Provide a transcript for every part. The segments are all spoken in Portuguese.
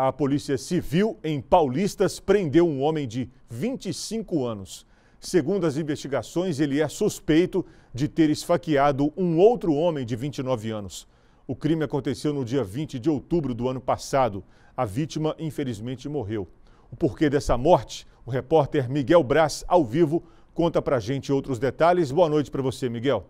A Polícia Civil em Paulistas prendeu um homem de 25 anos. Segundo as investigações, ele é suspeito de ter esfaqueado um outro homem de 29 anos. O crime aconteceu no dia 20 de outubro do ano passado. A vítima, infelizmente, morreu. O porquê dessa morte, o repórter Miguel Braz, ao vivo, conta pra gente outros detalhes. Boa noite para você, Miguel.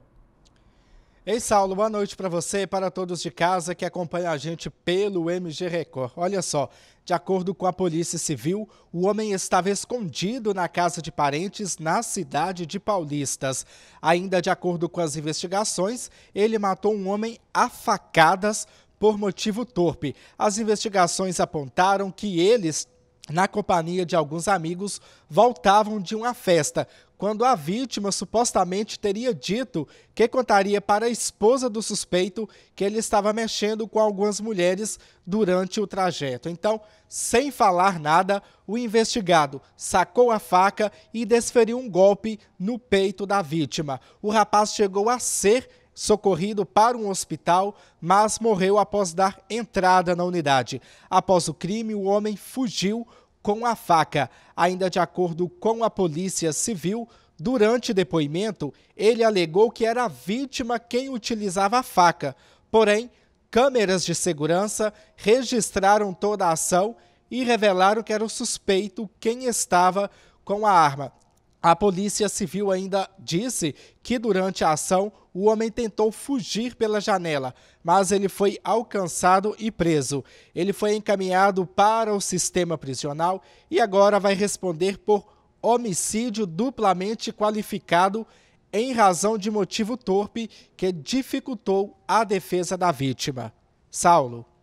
Ei, Saulo, boa noite para você e para todos de casa que acompanham a gente pelo MG Record. Olha só, de acordo com a Polícia Civil, o homem estava escondido na casa de parentes na cidade de Paulistas. Ainda de acordo com as investigações, ele matou um homem a facadas por motivo torpe. As investigações apontaram que eles na companhia de alguns amigos, voltavam de uma festa, quando a vítima supostamente teria dito que contaria para a esposa do suspeito que ele estava mexendo com algumas mulheres durante o trajeto. Então, sem falar nada, o investigado sacou a faca e desferiu um golpe no peito da vítima. O rapaz chegou a ser socorrido para um hospital, mas morreu após dar entrada na unidade. Após o crime, o homem fugiu com a faca. Ainda de acordo com a Polícia Civil, durante depoimento, ele alegou que era a vítima quem utilizava a faca. Porém, câmeras de segurança registraram toda a ação e revelaram que era o suspeito quem estava com a arma. A Polícia Civil ainda disse que durante a ação o homem tentou fugir pela janela, mas ele foi alcançado e preso. Ele foi encaminhado para o sistema prisional e agora vai responder por homicídio duplamente qualificado em razão de motivo torpe que dificultou a defesa da vítima. Saulo.